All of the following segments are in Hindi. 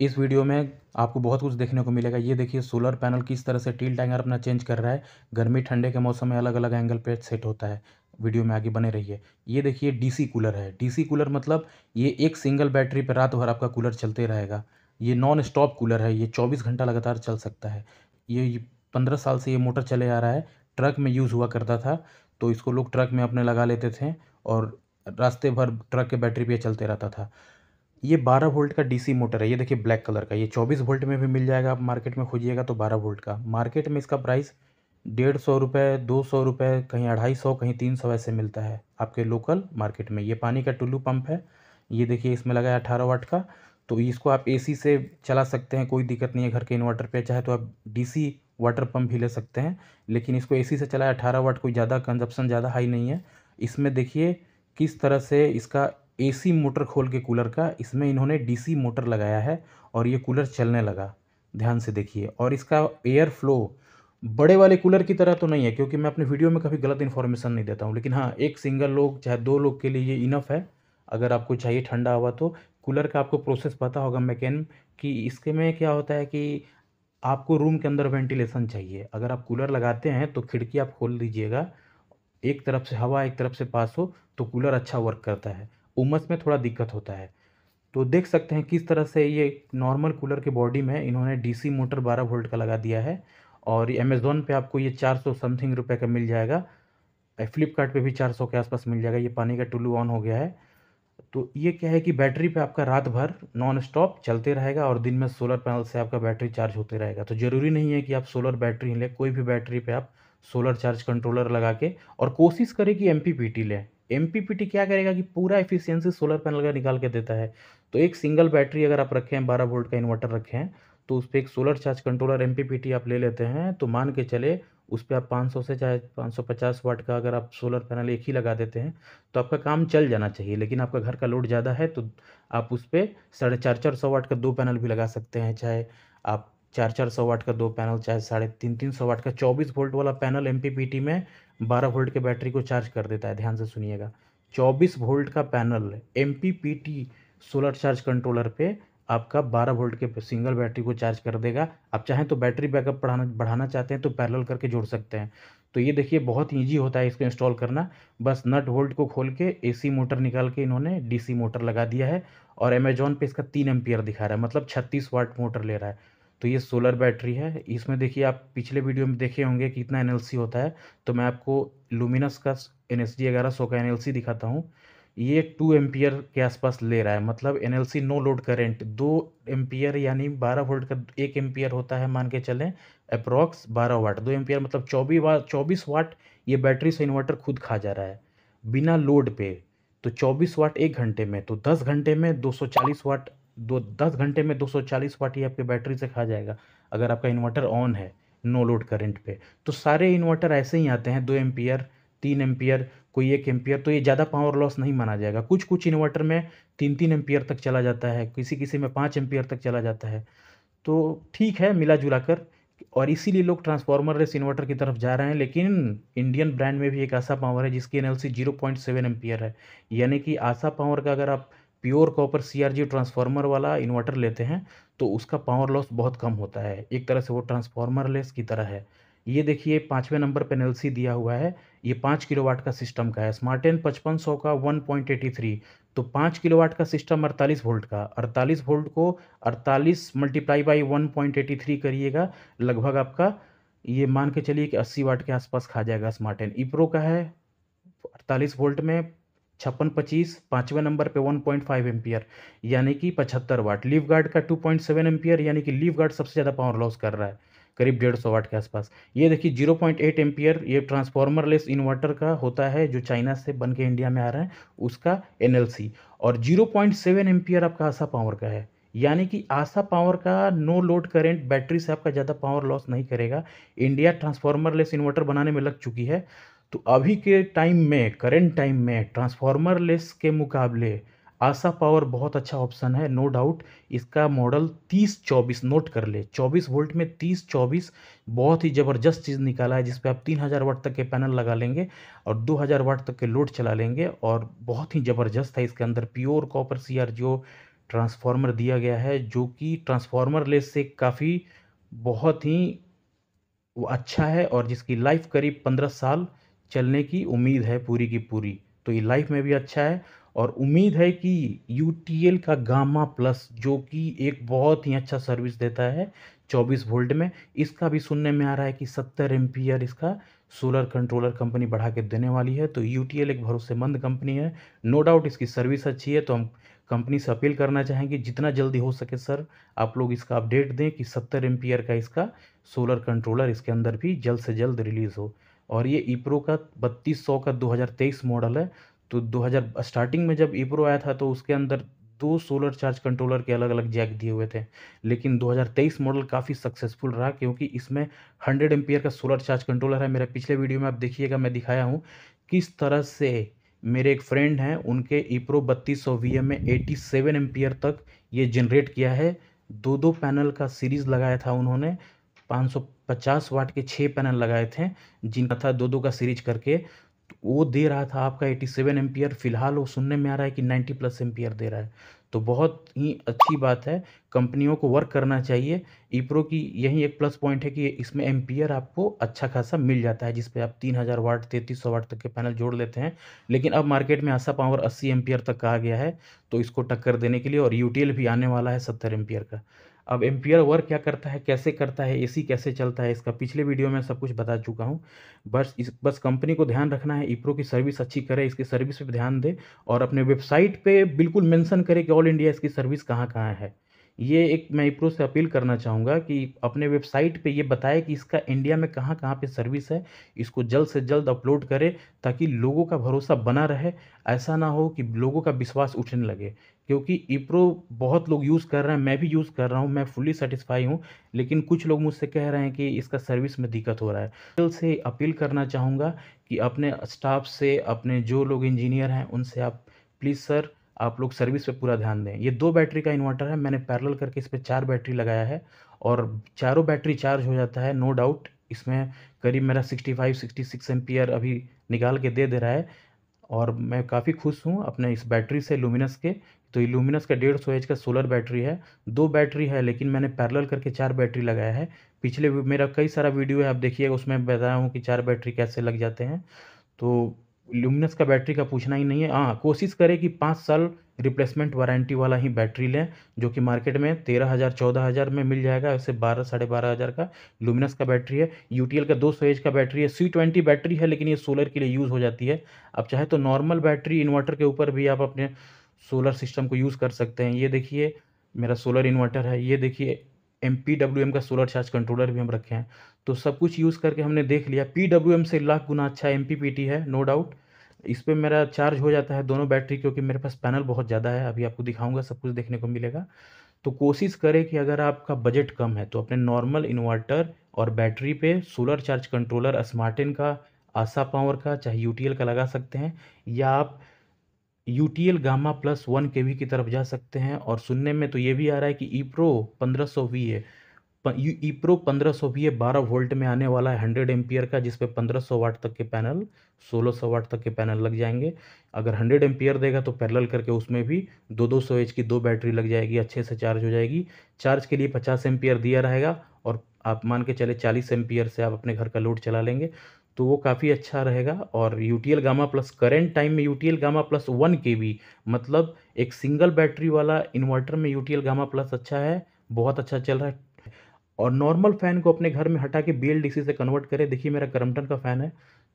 इस वीडियो में आपको बहुत कुछ देखने को मिलेगा ये देखिए सोलर पैनल किस तरह से टील टैंगर अपना चेंज कर रहा है गर्मी ठंडे के मौसम में अलग अलग एंगल पे सेट होता है वीडियो में आगे बने रहिए ये देखिए डीसी कूलर है डीसी कूलर मतलब ये एक सिंगल बैटरी पर रात भर आपका कूलर चलते रहेगा ये नॉन स्टॉप कूलर है ये चौबीस घंटा लगातार चल सकता है ये पंद्रह साल से ये मोटर चले आ रहा है ट्रक में यूज़ हुआ करता था तो इसको लोग ट्रक में अपने लगा लेते थे और रास्ते भर ट्रक के बैटरी पर चलते रहता था ये 12 वोल्ट का डीसी मोटर है ये देखिए ब्लैक कलर का ये 24 वोल्ट में भी मिल जाएगा आप मार्केट में खोजिएगा तो 12 वोल्ट का मार्केट में इसका प्राइस डेढ़ सौ रुपये दो सौ रुपये कहीं अढ़ाई सौ कहीं तीन सौ ऐसे मिलता है आपके लोकल मार्केट में ये पानी का टुल्लू पंप है ये देखिए इसमें लगा है अठारह वाट का तो इसको आप ए से चला सकते हैं कोई दिक्कत नहीं है घर के इन्वर्टर पर चाहे तो आप डी वाटर पम्प भी ले सकते हैं लेकिन इसको ए से चलाए अठारह वाट कोई ज़्यादा कंजप्शन ज़्यादा हाई नहीं है इसमें देखिए किस तरह से इसका एसी मोटर खोल के कूलर का इसमें इन्होंने डीसी मोटर लगाया है और ये कूलर चलने लगा ध्यान से देखिए और इसका एयर फ्लो बड़े वाले कूलर की तरह तो नहीं है क्योंकि मैं अपने वीडियो में कभी गलत इन्फॉर्मेशन नहीं देता हूँ लेकिन हाँ एक सिंगल लोग चाहे दो लोग के लिए ये इनफ है अगर आपको चाहिए ठंडा हवा तो कूलर का आपको प्रोसेस पता होगा मैकेन कि इसके में क्या होता है कि आपको रूम के अंदर वेंटिलेशन चाहिए अगर आप कूलर लगाते हैं तो खिड़की आप खोल दीजिएगा एक तरफ से हवा एक तरफ से पास हो तो कूलर अच्छा वर्क करता है उमस में थोड़ा दिक्कत होता है तो देख सकते हैं किस तरह से ये नॉर्मल कूलर के बॉडी में इन्होंने डीसी मोटर 12 वोल्ट का लगा दिया है और अमेज़ोन पे आपको ये 400 समथिंग रुपए का मिल जाएगा फ्लिपकार्ट पे भी 400 के आसपास मिल जाएगा ये पानी का टुल्लू ऑन हो गया है तो ये क्या है कि बैटरी पे आपका रात भर नॉन स्टॉप चलते रहेगा और दिन में सोलर पैनल से आपका बैटरी चार्ज होते रहेगा तो ज़रूरी नहीं है कि आप सोलर बैटरी लें कोई भी बैटरी पर आप सोलर चार्ज कंट्रोलर लगा के और कोशिश करें कि एम लें एम क्या करेगा कि पूरा एफिशियंसी सोलर पैनल का निकाल के देता है तो एक सिंगल बैटरी अगर आप रखें बारह वोल्ट का इन्वर्टर रखें तो उस पर एक सोलर चार्ज कंट्रोलर एम आप ले लेते हैं तो मान के चले उस पर आप 500 से चाहे 550 वाट का अगर आप सोलर पैनल एक ही लगा देते हैं तो आपका काम चल जाना चाहिए लेकिन आपका घर का लोड ज़्यादा है तो आप उस पर साढ़े चार चार सौ वाट का दो पैनल भी लगा सकते हैं चाहे आप चार चार सौ वाट का दो पैनल चाहे साढ़े तीन तीन सौ वाट का चौबीस वोल्ट वाला पैनल एम में बारह वोल्ट के बैटरी को चार्ज कर देता है ध्यान से सुनिएगा चौबीस वोल्ट का पैनल एम सोलर चार्ज कंट्रोलर पे आपका 12 वोल्ट के सिंगल बैटरी को चार्ज कर देगा आप चाहें तो बैटरी बैकअप बढ़ाना बढ़ाना चाहते हैं तो पैरल करके जोड़ सकते हैं तो ये देखिए बहुत ईजी होता है इसको इंस्टॉल करना बस नट वोल्ट को खोल के ए मोटर निकाल के इन्होंने डीसी मोटर लगा दिया है और अमेजोन पे इसका तीन एम्पियर दिखा रहा है मतलब छत्तीस वाट मोटर ले रहा है तो ये सोलर बैटरी है इसमें देखिए आप पिछले वीडियो में देखे होंगे कि इतना एन होता है तो मैं आपको लुमिनस का एन एस का एन दिखाता हूँ ये टू एम्पियर के आसपास ले रहा है मतलब एन नो लोड करेंट दो एम्पियर यानी बारह वोल्ट का एक एम्पियर होता है मान के चलें अप्रॉक्स बारह वाट दो एम्पियर मतलब चौबीस वाट चौबीस वाट ये बैटरी से इन्वर्टर खुद खा जा रहा है बिना लोड पे तो चौबीस वाट एक घंटे में तो दस घंटे में दो वाट दो दस घंटे में 240 वाट ही आपके बैटरी से खा जाएगा अगर आपका इन्वर्टर ऑन है नो लोड करंट पे तो सारे इन्वर्टर ऐसे ही आते हैं दो एम्पियर तीन एम्पियर कोई एक एम्पियर तो ये ज़्यादा पावर लॉस नहीं माना जाएगा कुछ कुछ इन्वर्टर में तीन तीन एम्पियर तक चला जाता है किसी किसी में पाँच एम्पियर तक चला जाता है तो ठीक है मिला जुला कर और इसीलिए लोग ट्रांसफार्मर रेस इन्वर्टर की तरफ जा रहे हैं लेकिन इंडियन ब्रांड में भी एक आशा पावर है जिसकी N L C zero point seven ampere है यानी कि आशा पावर का अगर आप प्योर कॉपर सीआरजी ट्रांसफार्मर वाला इन्वर्टर लेते हैं तो उसका पावर लॉस बहुत कम होता है एक तरह से वो ट्रांसफार्मर लेस की तरह है ये देखिए पाँचवें नंबर पर एन दिया हुआ है ये पाँच किलोवाट का सिस्टम का है स्मार्ट एन पचपन सौ का वन पॉइंट एटी थ्री तो पाँच किलोवाट का सिस्टम अड़तालीस वोल्ट का अड़तालीस वोल्ट को अड़तालीस multiply by one point eighty three करिएगा लगभग आपका ये मान के चलिए कि अस्सी वाट के आसपास खा जाएगा स्मार्ट एन ईप्रो का है अड़तालीस वोल्ट में छप्पन पच्चीस पाँचवें नंबर पे 1.5 पॉइंट यानी कि पचहत्तर वाट लीव गार्ड का 2.7 पॉइंट यानी कि लीव गार्ड सबसे ज़्यादा पावर लॉस कर रहा है करीब डेढ़ सौ वाट के आसपास ये देखिए जीरो पॉइंट एट एम्पियर ये ट्रांसफार्मर लेस इन्वर्टर का होता है जो चाइना से बन के इंडिया में आ रहा है उसका एन और जीरो पॉइंट सेवन आपका आशा पावर का है यानी कि आशा पावर का नो लोड करेंट बैटरी से आपका ज़्यादा पावर लॉस नहीं करेगा इंडिया ट्रांसफार्मर लेस इन्वर्टर बनाने में लग चुकी है तो अभी के टाइम में करेंट टाइम में ट्रांसफार्मर लेस के मुकाबले आशा पावर बहुत अच्छा ऑप्शन है नो डाउट इसका मॉडल तीस चौबीस नोट कर ले चौबीस वोल्ट में तीस चौबीस बहुत ही ज़बरदस्त चीज़ निकाला है जिसपे आप तीन हज़ार वाट तक के पैनल लगा लेंगे और दो हज़ार वाट तक के लोड चला लेंगे और बहुत ही ज़बरदस्त है इसके अंदर प्योर कॉपर सी ट्रांसफार्मर दिया गया है जो कि ट्रांसफार्मर लेस से काफ़ी बहुत ही अच्छा है और जिसकी लाइफ करीब पंद्रह साल चलने की उम्मीद है पूरी की पूरी तो ये लाइफ में भी अच्छा है और उम्मीद है कि यू का गामा प्लस जो कि एक बहुत ही अच्छा सर्विस देता है 24 वोल्ट में इसका भी सुनने में आ रहा है कि 70 एम्पियर इसका सोलर कंट्रोलर कंपनी बढ़ा के देने वाली है तो यू एक भरोसेमंद कंपनी है नो डाउट इसकी सर्विस अच्छी है तो हम कंपनी से अपील करना चाहेंगे जितना जल्दी हो सके सर आप लोग इसका अपडेट दें कि सत्तर एम्पियर का इसका सोलर कंट्रोलर इसके अंदर भी जल्द से जल्द रिलीज़ हो और ये ईप्रो e का बत्तीस सौ का 2023 मॉडल है तो 2000 स्टार्टिंग में जब ईप्रो e आया था तो उसके अंदर दो सोलर चार्ज कंट्रोलर के अलग अलग जैक दिए हुए थे लेकिन 2023 मॉडल काफ़ी सक्सेसफुल रहा क्योंकि इसमें 100 एम्पियर का सोलर चार्ज कंट्रोलर है मेरा पिछले वीडियो में आप देखिएगा मैं दिखाया हूँ किस तरह से मेरे एक फ्रेंड हैं उनके ईप्रो e बत्तीस सौ वी में एटी सेवन एम्पियर तक ये जनरेट किया है दो दो पैनल का सीरीज़ लगाया था उन्होंने 550 वाट के छः पैनल लगाए थे जिनका था दो दो का सीरीज करके तो वो दे रहा था आपका 87 सेवन एम्पियर फिलहाल वो सुनने में आ रहा है कि 90 प्लस एम्पियर दे रहा है तो बहुत ही अच्छी बात है कंपनियों को वर्क करना चाहिए ईप्रो की यही एक प्लस पॉइंट है कि इसमें एम्पियर आपको अच्छा खासा मिल जाता है जिसपे आप 3000 वाट तैंतीस सौ वाट तक के पैनल जोड़ लेते हैं लेकिन अब मार्केट में आशा पावर 80 एम्पियर तक कहा गया है तो इसको टक्कर देने के लिए और यूटीएल भी आने वाला है सत्तर एम्पियर का अब एम्पियर वर्क क्या करता है कैसे करता है एसी कैसे चलता है इसका पिछले वीडियो में सब कुछ बता चुका हूँ बस इस बस कंपनी को ध्यान रखना है ईप्रो की सर्विस अच्छी करे इसकी सर्विस पर ध्यान दे और अपने वेबसाइट पर बिल्कुल मैंसन करे कि ऑल इंडिया इसकी सर्विस कहाँ कहाँ है ये एक मैं इप्रो से अपील करना चाहूँगा कि अपने वेबसाइट पे ये बताए कि इसका इंडिया में कहाँ कहाँ पे सर्विस है इसको जल्द से जल्द अपलोड करें ताकि लोगों का भरोसा बना रहे ऐसा ना हो कि लोगों का विश्वास उठने लगे क्योंकि इप्रो बहुत लोग यूज़ कर रहे हैं मैं भी यूज़ कर रहा हूँ मैं फुली सेटिस्फाई हूँ लेकिन कुछ लोग मुझसे कह रहे हैं कि इसका सर्विस में दिक्कत हो रहा है जल्द से अपील करना चाहूँगा कि अपने स्टाफ से अपने जो लोग इंजीनियर हैं उनसे आप प्लीज़ सर आप लोग सर्विस पे पूरा ध्यान दें ये दो बैटरी का इन्वर्टर है मैंने पैरेलल करके इस पर चार बैटरी लगाया है और चारों बैटरी चार्ज हो जाता है नो डाउट इसमें करीब मेरा 65 66 एम्पियर अभी निकाल के दे दे रहा है और मैं काफ़ी खुश हूँ अपने इस बैटरी से लूमिनस के तो ये लूमिनस का डेढ़ सौ एच का सोलर बैटरी है दो बैटरी है लेकिन मैंने पैरल करके चार बैटरी लगाया है पिछले मेरा कई सारा वीडियो है आप देखिएगा उसमें बताया हूँ कि चार बैटरी कैसे लग जाते हैं तो ल्यूमिनस का बैटरी का पूछना ही नहीं है हाँ कोशिश करें कि पाँच साल रिप्लेसमेंट वारंटी वाला ही बैटरी लें जो कि मार्केट में तेरह हज़ार चौदह हज़ार में मिल जाएगा ऐसे बारह साढ़े बारह हज़ार का लुमिनस का बैटरी है यू का दो सौ एच का बैटरी है सी ट्वेंटी बैटरी है लेकिन ये सोलर के लिए यूज़ हो जाती है आप चाहे तो नॉर्मल बैटरी इन्वर्टर के ऊपर भी आप अपने सोलर सिस्टम को यूज़ कर सकते हैं ये देखिए मेरा सोलर इन्वर्टर है ये देखिए एम पी डब्ल्यू एम का सोलर चार्ज कंट्रोलर भी हम रखे हैं तो सब कुछ यूज़ करके हमने देख लिया पी डब्ल्यू एम से लाख गुना अच्छा एम पी पी टी है नो डाउट इस पर मेरा चार्ज हो जाता है दोनों बैटरी क्योंकि मेरे पास पैनल बहुत ज़्यादा है अभी आपको दिखाऊंगा सब कुछ देखने को मिलेगा तो कोशिश करें कि अगर आपका बजट कम है तो अपने नॉर्मल इन्वर्टर और बैटरी पे सोलर चार्ज कंट्रोलर स्मार्टिन का आशा पावर का चाहे यू का लगा सकते हैं या आप U T L gamma plus one K V की तरफ जा सकते हैं और सुनने में तो ये भी आ रहा है कि ई e प्रो पंद्रह सौ वी है ई प्रो e पंद्रह सौ वी है बारह वोल्ट में आने वाला है हंड्रेड एम्पियर का जिसपे पंद्रह सौ वाट तक के पैनल सोलह सौ वाट तक के पैनल लग जाएंगे अगर हंड्रेड एम्पियर देगा तो पैरल करके उसमें भी दो दो सौ एच की दो बैटरी लग जाएगी अच्छे से चार्ज हो जाएगी चार्ज के लिए पचास एम्पियर दिया रहेगा और आप मान के चले चालीस एम्पियर से आप अपने घर का लोड चला लेंगे तो वो काफ़ी अच्छा रहेगा और U T L gamma plus current time में U T L gamma plus one K V मतलब एक सिंगल बैटरी वाला इन्वर्टर में U T L gamma plus अच्छा है बहुत अच्छा चल रहा है और नॉर्मल फ़ैन को अपने घर में हटा के बी एल डी सी से कन्वर्ट करें देखिए मेरा करमटन का फ़ैन है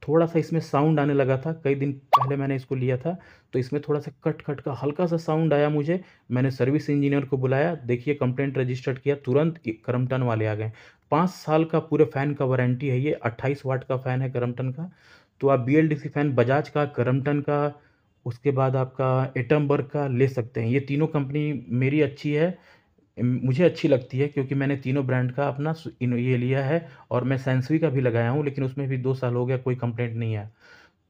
थोड़ा सा इसमें साउंड आने लगा था कई दिन पहले मैंने इसको लिया था तो इसमें थोड़ा सा कट कट का हल्का सा साउंड आया मुझे मैंने सर्विस इंजीनियर को बुलाया देखिए कंप्लेंट रजिस्टर्ड किया तुरंत करमटन वाले आ गए पाँच साल का पूरे फ़ैन का वारंटी है ये अट्ठाईस वाट का फ़ैन है करमटन का तो आप B L D C fan Bajaj का करमटन का उसके बाद आपका एटमबर्ग का ले सकते हैं ये तीनों कंपनी मेरी अच्छी है मुझे अच्छी लगती है क्योंकि मैंने तीनों ब्रांड का अपना ये लिया है और मैं सैमसंग का भी लगाया हूँ लेकिन उसमें भी दो साल हो गया कोई कंप्लेंट नहीं आया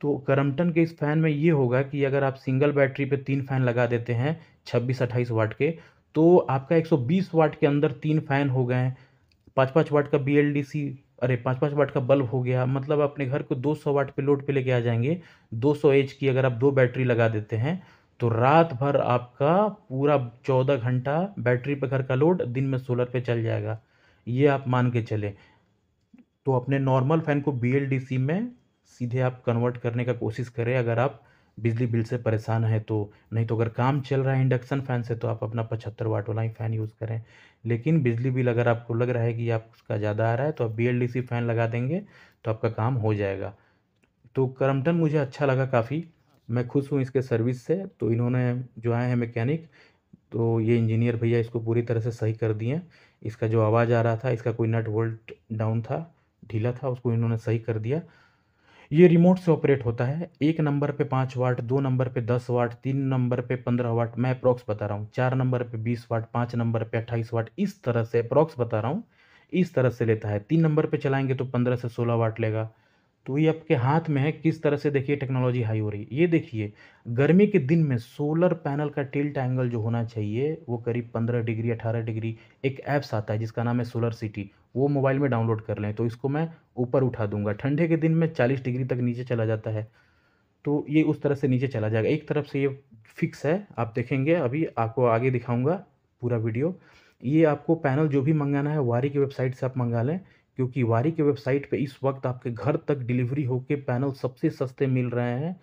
तो करमटन के इस फ़ैन में ये होगा कि अगर आप सिंगल बैटरी पे तीन फ़ैन लगा देते हैं छब्बीस अट्ठाईस वाट के तो आपका 120 वाट के अंदर तीन फ़ैन हो गए पाँच पाँच वाट का बी एल डी सी अरे पाँच पाँच वाट का बल्ब हो गया मतलब अपने घर को दो सौ वाट पे लोड पे लेके आ जाएंगे दो सौ एच की अगर आप दो बैटरी लगा देते हैं तो रात भर आपका पूरा चौदह घंटा बैटरी पे घर का लोड दिन में सोलर पे चल जाएगा ये आप मान के चले तो अपने नॉर्मल फ़ैन को बी में सीधे आप कन्वर्ट करने का कोशिश करें अगर आप बिजली बिल से परेशान है तो नहीं तो अगर काम चल रहा है इंडक्शन फ़ैन से तो आप अपना पचहत्तर वाट वाला ही फ़ैन यूज़ करें लेकिन बिजली बिल अगर आपको लग रहा है कि आप उसका ज़्यादा आ रहा है तो आप बी फ़ैन लगा देंगे तो आपका काम हो जाएगा तो करमटन मुझे अच्छा लगा काफ़ी मैं खुश हूँ इसके सर्विस से तो इन्होंने जो आए हैं मैकेनिक तो ये इंजीनियर भैया इसको पूरी तरह से सही कर दिए इसका जो आवाज़ आ रहा था इसका कोई नट वोल्ट डाउन था ढीला था उसको इन्होंने सही कर दिया ये रिमोट से ऑपरेट होता है एक नंबर पे पाँच वाट दो नंबर पे दस वाट तीन नंबर पे पंद्रह वाट मैं अप्रॉक्स बता रहा हूँ चार नंबर पे बीस वाट पाँच नंबर पे अट्ठाईस वाट इस तरह से अप्रॉक्स बता रहा हूँ इस तरह से लेता है तीन नंबर पे चलाएंगे तो पंद्रह से सोलह वाट लेगा तो ये आपके हाथ में है किस तरह से देखिए टेक्नोलॉजी हाई हो रही है ये देखिए गर्मी के दिन में सोलर पैनल का टिल्ट एंगल जो होना चाहिए वो करीब पंद्रह डिग्री अठारह डिग्री एक ऐप्स आता है जिसका नाम है सोलर सिटी वो मोबाइल में डाउनलोड कर लें तो इसको मैं ऊपर उठा दूंगा ठंडे के दिन में चालीस डिग्री तक नीचे चला जाता है तो ये उस तरह से नीचे चला जाएगा एक तरफ से ये फिक्स है आप देखेंगे अभी आपको आगे दिखाऊँगा पूरा वीडियो ये आपको पैनल जो भी मंगाना है वारी की वेबसाइट से आप मंगा लें क्योंकि वारी की वेबसाइट पे इस वक्त आपके घर तक डिलीवरी होकर पैनल सबसे सस्ते मिल रहे हैं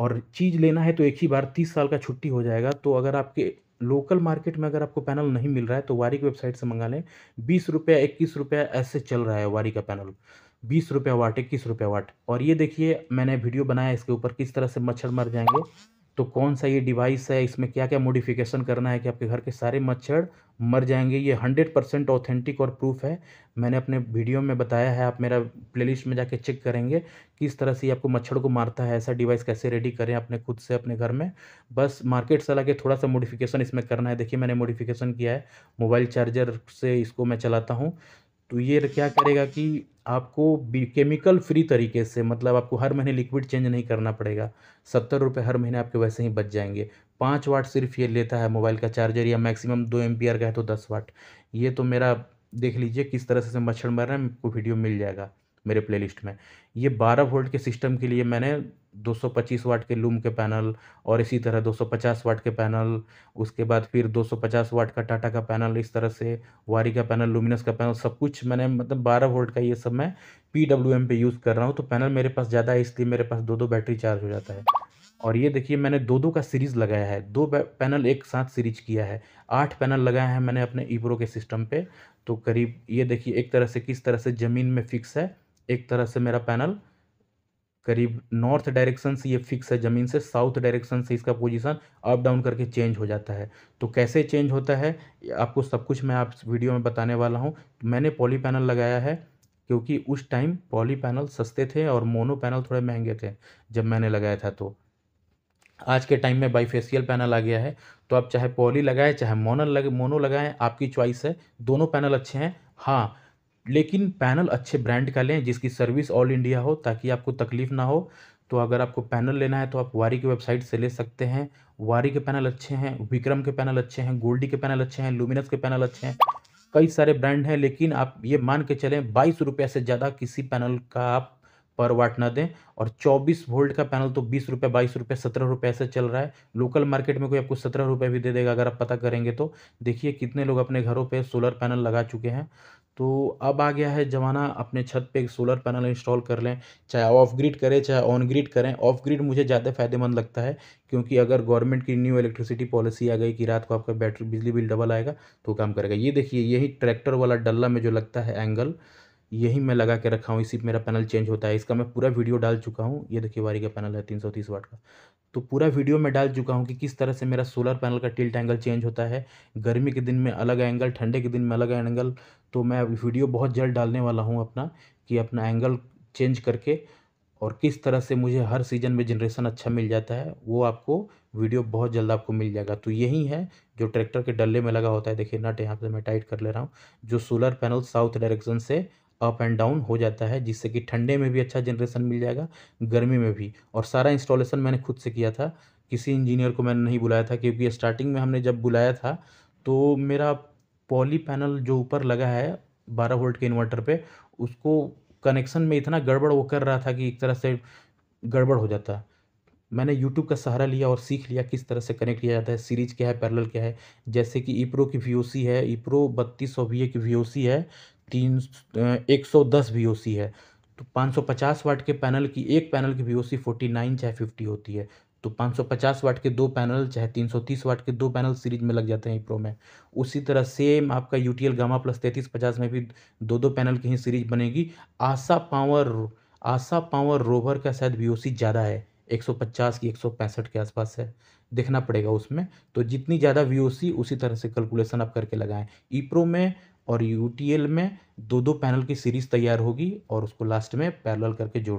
और चीज़ लेना है तो एक ही बार तीस साल का छुट्टी हो जाएगा तो अगर आपके लोकल मार्केट में अगर आपको पैनल नहीं मिल रहा है तो वारी की वेबसाइट से मंगा लें बीस रुपया इक्कीस रुपया ऐसे चल रहा है वारी का पैनल बीस रुपया वाट इक्कीस रुपया वाट और ये देखिए मैंने वीडियो बनाया इसके ऊपर किस तरह से मच्छर मर जाएंगे तो कौन सा ये डिवाइस है इसमें क्या क्या मॉडिफिकेशन करना है कि आपके घर के सारे मच्छर मर जाएंगे ये हंड्रेड परसेंट ऑथेंटिक और प्रूफ है मैंने अपने वीडियो में बताया है आप मेरा प्लेलिस्ट में जाके चेक करेंगे किस तरह से आपको मच्छर को मारता है ऐसा डिवाइस कैसे रेडी करें अपने खुद से अपने घर में बस मार्केट से ला के थोड़ा सा मॉडिफिकेशन इसमें करना है देखिए मैंने मॉडिफिकेशन किया है मोबाइल चार्जर से इसको मैं चलाता हूँ तो ये क्या करेगा कि आपको केमिकल फ्री तरीके से मतलब आपको हर महीने लिक्विड चेंज नहीं करना पड़ेगा सत्तर रुपये हर महीने आपके वैसे ही बच जाएंगे पाँच वाट सिर्फ ये लेता है मोबाइल का चार्जर या मैक्सिमम दो एम का है तो दस वाट ये तो मेरा देख लीजिए किस तरह से मच्छर मर रहे हैं आपको वीडियो मिल जाएगा मेरे प्लेलिस्ट में ये 12 वोल्ट के सिस्टम के लिए मैंने 225 वाट के लूम के पैनल और इसी तरह 250 वाट के पैनल उसके बाद फिर 250 वाट का टाटा का पैनल इस तरह से वारी का पैनल लुमिनस का पैनल सब कुछ मैंने मतलब 12 वोल्ट का ये सब मैं पी डब्ल्यू एम पे यूज़ कर रहा हूँ तो पैनल मेरे पास ज़्यादा है इसलिए मेरे पास दो दो बैटरी चार्ज हो जाता है और ये देखिए मैंने दो दो का सीरीज़ लगाया है दो पैनल एक साथ सीरीज किया है आठ पैनल लगाया है मैंने अपने ईब्रो के सिस्टम पे तो करीब ये देखिए एक तरह से किस तरह से ज़मीन में फिक्स है एक तरह से मेरा पैनल करीब नॉर्थ डायरेक्शन से ये फिक्स है ज़मीन से साउथ डायरेक्शन से इसका पोजीशन अप डाउन करके चेंज हो जाता है तो कैसे चेंज होता है आपको सब कुछ मैं आप वीडियो में बताने वाला हूँ मैंने पॉली पैनल लगाया है क्योंकि उस टाइम पॉली पैनल सस्ते थे और मोनो पैनल थोड़े महंगे थे जब मैंने लगाया था तो आज के टाइम में बाईफेसियल पैनल आ गया है तो आप चाहे पॉली लगाएं चाहे मोनल लगे मोनो लगाएं आपकी चॉइस है दोनों पैनल अच्छे हैं हाँ लेकिन पैनल अच्छे ब्रांड का लें जिसकी सर्विस ऑल इंडिया हो ताकि आपको तकलीफ़ ना हो तो अगर आपको पैनल लेना है तो आप वारी की वेबसाइट से ले सकते हैं वारी के पैनल अच्छे हैं विक्रम के पैनल अच्छे हैं गोल्डी के पैनल अच्छे हैं लुमिनस के पैनल अच्छे हैं कई सारे ब्रांड हैं लेकिन आप ये मान के चलें बाईस रुपये से ज़्यादा किसी पैनल का आप पर वाट ना दें और 24 वोल्ट का पैनल तो बीस रुपये बाईस रुपये सत्रह रुपये ऐसे चल रहा है लोकल मार्केट में कोई आपको सत्रह रुपये भी दे देगा अगर आप पता करेंगे तो देखिए कितने लोग अपने घरों पे सोलर पैनल लगा चुके हैं तो अब आ गया है ज़माना अपने छत पे सोलर पैनल इंस्टॉल कर लें चाहे ऑफ ग्रिड करें चाहे ऑन ग्रिड करें ऑफ ग्रिड मुझे ज़्यादा फ़ायदेमंद लगता है क्योंकि अगर गवर्नमेंट की न्यू इलेक्ट्रिसिटी पॉलिसी आ गई कि रात को आपका बैटरी बिजली बिल डबल आएगा तो काम करेगा ये देखिए यही ट्रैक्टर वाला डल्ला में जो लगता है एंगल यही मैं लगा के रखा हूँ इसी मेरा पैनल चेंज होता है इसका मैं पूरा वीडियो डाल चुका हूँ ये देखिए वारी का पैनल है तीन सौ तीस वाट का तो पूरा वीडियो मैं डाल चुका हूँ कि किस तरह से मेरा सोलर पैनल का टिल्ट एंगल चेंज होता है गर्मी के दिन में अलग एंगल ठंडे के दिन में अलग एंगल तो मैं वीडियो बहुत जल्द डालने वाला हूँ अपना कि अपना एंगल चेंज करके और किस तरह से मुझे हर सीज़न में जनरेशन अच्छा मिल जाता है वो आपको वीडियो बहुत जल्द आपको मिल जाएगा तो यही है जो ट्रैक्टर के डल्ले में लगा होता है देखिए नट यहाँ पे मैं टाइट कर ले रहा हूँ जो सोलर पैनल साउथ डायरेक्शन से अप एंड डाउन हो जाता है जिससे कि ठंडे में भी अच्छा जनरेशन मिल जाएगा गर्मी में भी और सारा इंस्टॉलेशन मैंने खुद से किया था किसी इंजीनियर को मैंने नहीं बुलाया था क्योंकि स्टार्टिंग में हमने जब बुलाया था तो मेरा पॉली पैनल जो ऊपर लगा है बारह वोल्ट के इन्वर्टर पर उसको कनेक्शन में इतना गड़बड़ वो कर रहा था कि एक तरह से गड़बड़ हो जाता मैंने यूट्यूब का सहारा लिया और सीख लिया किस तरह से कनेक्ट किया जाता है सीरीज क्या है पैरेलल क्या है जैसे कि ईप्रो की वी है ईप्रो बत्तीस सौ वी की वी है तीन एक सौ दस वी ओ सी है तो पाँच सौ पचास वाट के पैनल की एक पैनल की V O C forty nine चाहे फिफ्टी होती है तो पचास वाट के दो पैनल चाहे तीस वाट के दो पैनल सीरीज में लग जाते हैं प्रो में उसी तरह सेम आपका U T L gamma plus तैंतीस पचास में भी दो दो पैनल की ही सीरीज बनेगी Asha power Asha power rover का शायद वी ओ सी ज़्यादा है एक सौ पचास की एक सौ पैंसठ के आसपास है देखना पड़ेगा उसमें तो जितनी ज़्यादा वी ओ सी उसी तरह से कैलकुलेसन आप करके लगाएं ई e प्रो में और यू में दो दो पैनल की सीरीज़ तैयार होगी और उसको लास्ट में पैरल करके जोड़